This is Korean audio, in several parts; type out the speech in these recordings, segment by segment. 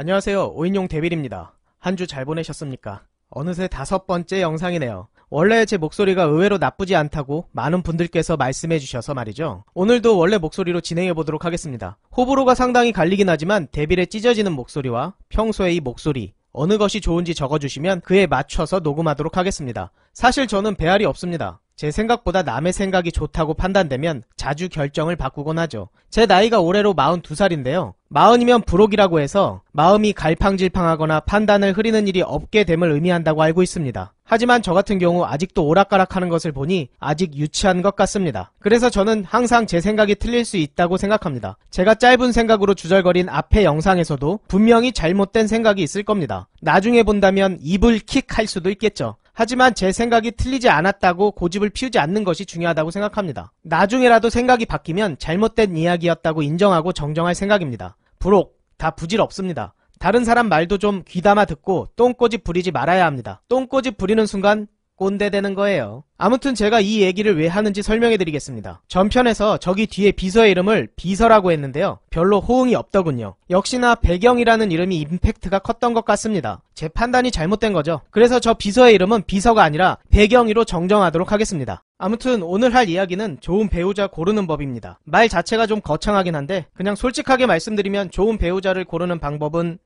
안녕하세요. 오인용 데빌입니다. 한 주 잘 보내셨습니까? 어느새 다섯 번째 영상이네요. 원래 제 목소리가 의외로 나쁘지 않다고 많은 분들께서 말씀해 주셔서 말이죠. 오늘도 원래 목소리로 진행해 보도록 하겠습니다. 호불호가 상당히 갈리긴 하지만 데빌의 찢어지는 목소리와 평소의 이 목소리 어느 것이 좋은지 적어주시면 그에 맞춰서 녹음하도록 하겠습니다. 사실 저는 배알이 없습니다. 제 생각보다 남의 생각이 좋다고 판단되면 자주 결정을 바꾸곤 하죠. 제 나이가 올해로 42살인데요. 마흔이면 불혹이라고 해서 마음이 갈팡질팡하거나 판단을 흐리는 일이 없게 됨을 의미한다고 알고 있습니다. 하지만 저 같은 경우 아직도 오락가락하는 것을 보니 아직 유치한 것 같습니다. 그래서 저는 항상 제 생각이 틀릴 수 있다고 생각합니다. 제가 짧은 생각으로 주절거린 앞에 영상에서도 분명히 잘못된 생각이 있을 겁니다. 나중에 본다면 입을 킥할 수도 있겠죠. 하지만 제 생각이 틀리지 않았다고 고집을 피우지 않는 것이 중요하다고 생각합니다. 나중에라도 생각이 바뀌면 잘못된 이야기였다고 인정하고 정정할 생각입니다. 부록, 다 부질없습니다. 다른 사람 말도 좀 귀담아 듣고 똥꼬집 부리지 말아야 합니다. 똥꼬집 부리는 순간 꼰대 되는 거예요. 아무튼 제가 이 얘기를 왜 하는지 설명해 드리겠습니다. 전편에서 저기 뒤에 비서의 이름을 비서라고 했는데요. 별로 호응이 없더군요. 역시나 배경이라는 이름이 임팩트가 컸던 것 같습니다. 제 판단이 잘못된 거죠. 그래서 저 비서의 이름은 비서가 아니라 배경이로 정정하도록 하겠습니다. 아무튼 오늘 할 이야기는 좋은 배우자 고르는 법입니다. 말 자체가 좀 거창하긴 한데 그냥 솔직하게 말씀드리면 좋은 배우자를 고르는 방법은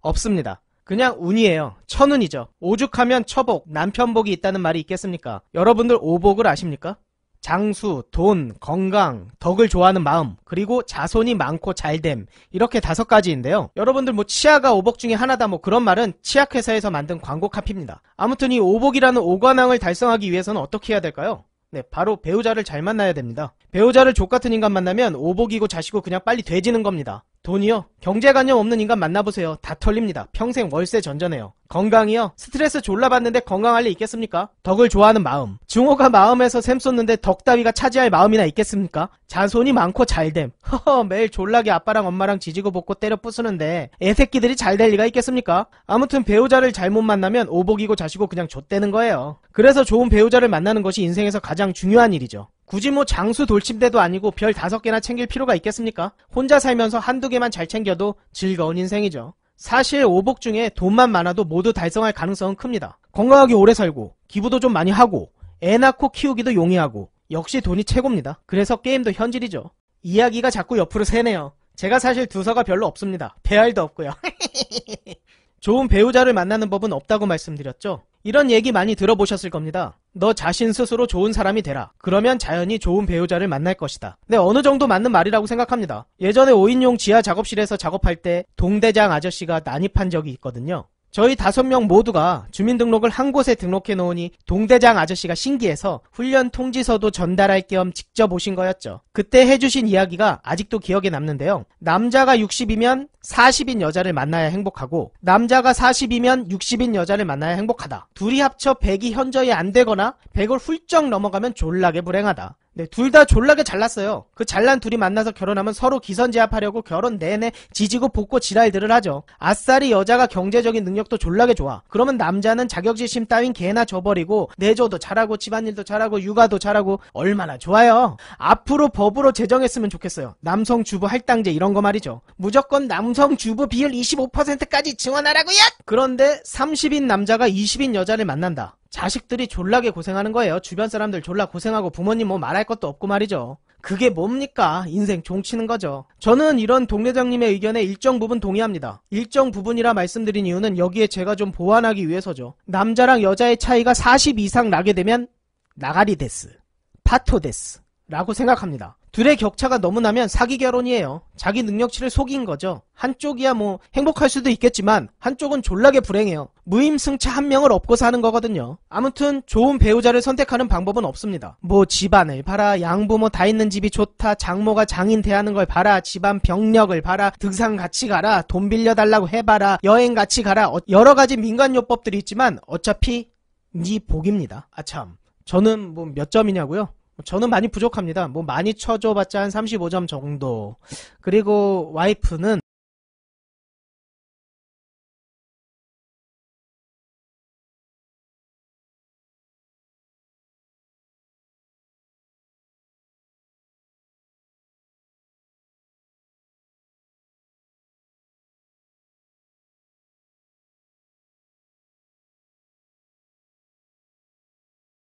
없습니다. 그냥 운이에요. 천운이죠. 오죽하면 처복, 남편복이 있다는 말이 있겠습니까? 여러분들 오복을 아십니까? 장수, 돈, 건강, 덕을 좋아하는 마음, 그리고 자손이 많고 잘됨. 이렇게 다섯 가지인데요. 여러분들 뭐 치아가 오복 중에 하나다 뭐 그런 말은 치약회사에서 만든 광고 카피입니다. 아무튼 이 오복이라는 오관왕을 달성하기 위해서는 어떻게 해야 될까요? 네, 바로 배우자를 잘 만나야 됩니다. 배우자를 족같은 인간 만나면 오복이고 자시고 그냥 빨리 돼지는 겁니다. 돈이요? 경제관념 없는 인간 만나보세요. 다 털립니다. 평생 월세 전전해요. 건강이요? 스트레스 졸라 받는데 건강할 리 있겠습니까? 덕을 좋아하는 마음. 증오가 마음에서 샘솟는데 덕다위가 차지할 마음이나 있겠습니까? 잔손이 많고 잘됨. 허허 매일 졸라게 아빠랑 엄마랑 지지고 볶고 때려 부수는데 애새끼들이 잘 될 리가 있겠습니까? 아무튼 배우자를 잘못 만나면 오복이고 자시고 그냥 좆대는 거예요. 그래서 좋은 배우자를 만나는 것이 인생에서 가장 중요한 일이죠. 굳이 뭐 장수 돌침대도 아니고 별 다섯 개나 챙길 필요가 있겠습니까? 혼자 살면서 한두 개만 잘 챙겨도 즐거운 인생이죠. 사실 오복 중에 돈만 많아도 모두 달성할 가능성은 큽니다. 건강하게 오래 살고, 기부도 좀 많이 하고, 애 낳고 키우기도 용이하고, 역시 돈이 최고입니다. 그래서 게임도 현질이죠. 이야기가 자꾸 옆으로 새네요. 제가 사실 두서가 별로 없습니다. 배알도 없고요. 좋은 배우자를 만나는 법은 없다고 말씀드렸죠. 이런 얘기 많이 들어보셨을 겁니다. 너 자신 스스로 좋은 사람이 되라. 그러면 자연히 좋은 배우자를 만날 것이다. 네, 어느 정도 맞는 말이라고 생각합니다. 예전에 5인용 지하 작업실에서 작업할 때 동대장 아저씨가 난입한 적이 있거든요. 저희 다섯 명 모두가 주민등록을 한 곳에 등록해 놓으니 동대장 아저씨가 신기해서 훈련 통지서도 전달할 겸 직접 오신 거였죠. 그때 해주신 이야기가 아직도 기억에 남는데요. 남자가 60이면 40인 여자를 만나야 행복하고 남자가 40이면 60인 여자를 만나야 행복하다. 둘이 합쳐 100이 현저히 안 되거나 100을 훌쩍 넘어가면 졸라게 불행하다. 네, 둘 다 졸라게 잘났어요. 그 잘난 둘이 만나서 결혼하면 서로 기선제압하려고 결혼 내내 지지고 볶고 지랄들을 하죠. 아싸리 여자가 경제적인 능력도 졸라게 좋아. 그러면 남자는 자격지심 따윈 개나 져버리고 내조도 잘하고 집안일도 잘하고 육아도 잘하고 얼마나 좋아요. 앞으로 법으로 제정했으면 좋겠어요. 남성 주부 할당제 이런 거 말이죠. 무조건 남성 주부 비율 25%까지 지원하라고요 그런데 30인 남자가 20인 여자를 만난다. 자식들이 졸라게 고생하는 거예요. 주변 사람들 졸라 고생하고 부모님 뭐 말할 것도 없고 말이죠. 그게 뭡니까? 인생 종치는 거죠. 저는 이런 동네장님의 의견에 일정 부분 동의합니다. 일정 부분이라 말씀드린 이유는 여기에 제가 좀 보완하기 위해서죠. 남자랑 여자의 차이가 40 이상 나게 되면 나가리 데스, 파토 데스, 라고 생각합니다. 둘의 격차가 너무 나면 사기 결혼이에요. 자기 능력치를 속인 거죠. 한쪽이야 뭐 행복할 수도 있겠지만 한쪽은 졸라게 불행해요. 무임승차 한 명을 업고 사는 거거든요. 아무튼 좋은 배우자를 선택하는 방법은 없습니다. 뭐 집안을 봐라, 양부모 다 있는 집이 좋다, 장모가 장인 대하는 걸 봐라, 집안 병력을 봐라, 등산 같이 가라, 돈 빌려달라고 해봐라, 여행 같이 가라, 어, 여러 가지 민간요법들이 있지만 어차피 네 복입니다. 아참, 저는 뭐 몇 점이냐고요? 저는 많이 부족합니다. 뭐 많이 쳐줘봤자 한 35점 정도. 그리고 와이프는